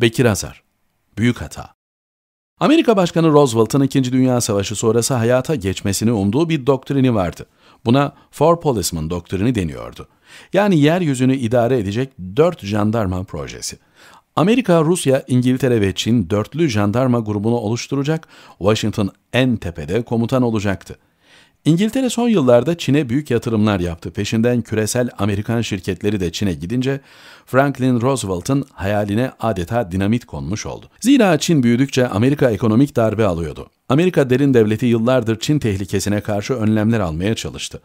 Bekir Azar Büyük hata Amerika Başkanı Roosevelt'ın İkinci Dünya Savaşı sonrası hayata geçmesini umduğu bir doktrini vardı. Buna Four Policemen doktrini deniyordu. Yani yeryüzünü idare edecek dört jandarma projesi. Amerika, Rusya, İngiltere ve Çin dörtlü jandarma grubunu oluşturacak, Washington en tepede komutan olacaktı. İngiltere son yıllarda Çin'e büyük yatırımlar yaptı. Peşinden küresel Amerikan şirketleri de Çin'e gidince Franklin Roosevelt'ın hayaline adeta dinamit konmuş oldu. Zira Çin büyüdükçe Amerika ekonomik darbe alıyordu. Amerika derin devleti yıllardır Çin tehlikesine karşı önlemler almaya çalıştı.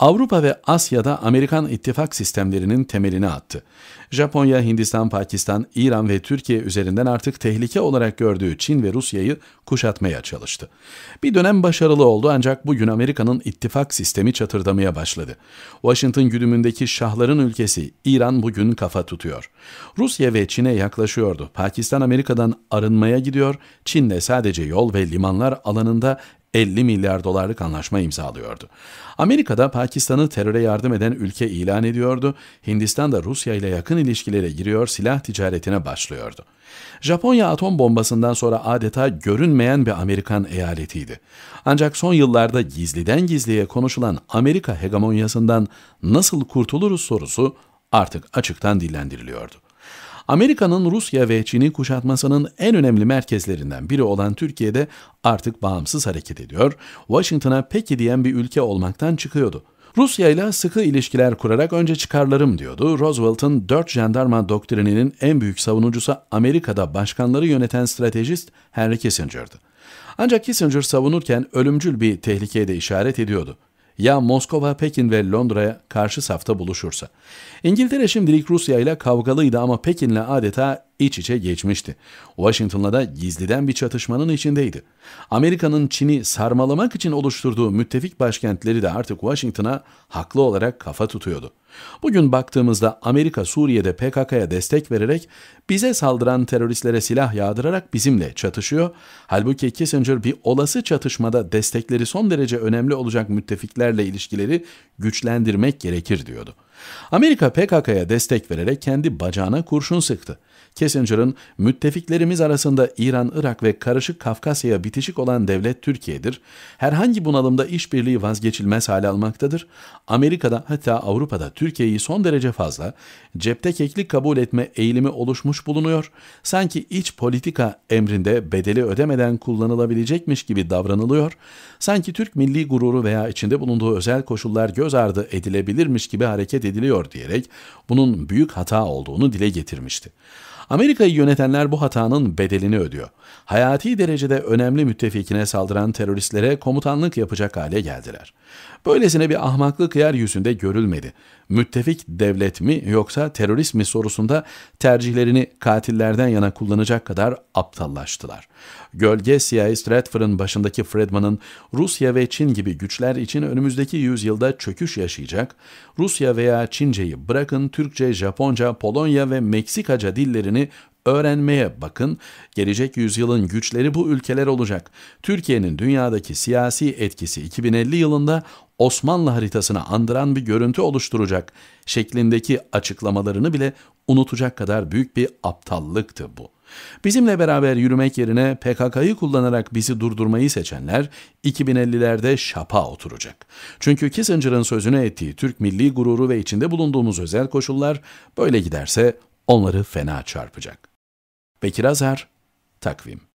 Avrupa ve Asya'da Amerikan ittifak sistemlerinin temelini attı. Japonya, Hindistan, Pakistan, İran ve Türkiye üzerinden artık tehlike olarak gördüğü Çin ve Rusya'yı kuşatmaya çalıştı. Bir dönem başarılı oldu ancak bugün Amerika'nın ittifak sistemi çatırdamaya başladı. Washington güdümündeki şahların ülkesi İran bugün kafa tutuyor. Rusya ve Çin'e yaklaşıyordu. Pakistan Amerika'dan arınmaya gidiyor. Çin'le sadece yol ve limanlar alanında 50 milyar dolarlık anlaşma imzalıyordu. Amerika'da Pakistan'ı teröre yardım eden ülke ilan ediyordu, Hindistan da Rusya ile yakın ilişkilere giriyor, silah ticaretine başlıyordu. Japonya atom bombasından sonra adeta görünmeyen bir Amerikan eyaletiydi. Ancak son yıllarda gizliden gizliye konuşulan Amerika hegemonyasından nasıl kurtuluruz sorusu artık açıktan dillendiriliyordu. Amerika'nın Rusya ve Çin'i kuşatmasının en önemli merkezlerinden biri olan Türkiye'de artık bağımsız hareket ediyor, Washington'a peki diyen bir ülke olmaktan çıkıyordu. Rusya ile sıkı ilişkiler kurarak önce çıkarlarım diyordu. Roosevelt'ın dört jandarma doktrininin en büyük savunucusu Amerika'da başkanları yöneten stratejist Henry Kissinger'dı. Ancak Kissinger savunurken ölümcül bir tehlikeye de işaret ediyordu ya Moskova, Pekin ve Londra'ya karşı safta buluşursa. İngiltere şimdilik Rusya ile kavgalıydı ama Pekin'le adeta iç içe geçmişti. Washington'la da gizliden bir çatışmanın içindeydi. Amerika'nın Çin'i sarmalamak için oluşturduğu müttefik başkentleri de artık Washington'a haklı olarak kafa tutuyordu. Bugün baktığımızda Amerika Suriye'de PKK'ya destek vererek bize saldıran teröristlere silah yağdırarak bizimle çatışıyor. Halbuki Kissinger bir olası çatışmada destekleri son derece önemli olacak müttefiklerle ilişkileri güçlendirmek gerekir diyordu. Amerika PKK'ya destek vererek kendi bacağına kurşun sıktı. Kissinger'ın müttefiklerimiz arasında İran, Irak ve karışık Kafkasya'ya bitişik olan devlet Türkiye'dir. Herhangi bunalımda işbirliği vazgeçilmez hale almaktadır. Amerika'da hatta Avrupa'da Türkiye'yi son derece fazla cepte keklik kabul etme eğilimi oluşmuş bulunuyor. Sanki iç politika emrinde bedeli ödemeden kullanılabilecekmiş gibi davranılıyor. Sanki Türk milli gururu veya içinde bulunduğu özel koşullar göz ardı edilebilirmiş gibi hareket ediliyor reddediliyor diyerek bunun büyük hata olduğunu dile getirmişti. Amerika'yı yönetenler bu hatanın bedelini ödüyor. Hayati derecede önemli müttefikine saldıran teröristlere komutanlık yapacak hale geldiler. Böylesine bir ahmaklık yeryüzünde görülmedi. Müttefik devlet mi yoksa terörist mi sorusunda tercihlerini katillerden yana kullanacak kadar aptallaştılar. Gölge CIA Stratford'ın başındaki Fredman'ın Rusya ve Çin gibi güçler için önümüzdeki yüzyılda çöküş yaşayacak, Rusya veya Çince'yi bırakın Türkçe, Japonca, Polonya ve Meksikaca dillerini dillerini öğrenmeye bakın. Gelecek yüzyılın güçleri bu ülkeler olacak. Türkiye'nin dünyadaki siyasi etkisi 2050 yılında Osmanlı haritasını andıran bir görüntü oluşturacak şeklindeki açıklamalarını bile unutacak kadar büyük bir aptallıktı bu. Bizimle beraber yürümek yerine PKK'yı kullanarak bizi durdurmayı seçenler 2050'lerde şapa oturacak. Çünkü Kissinger'ın sözünü ettiği Türk milli gururu ve içinde bulunduğumuz özel koşullar böyle giderse onları fena çarpacak. Bekir Azer, Takvim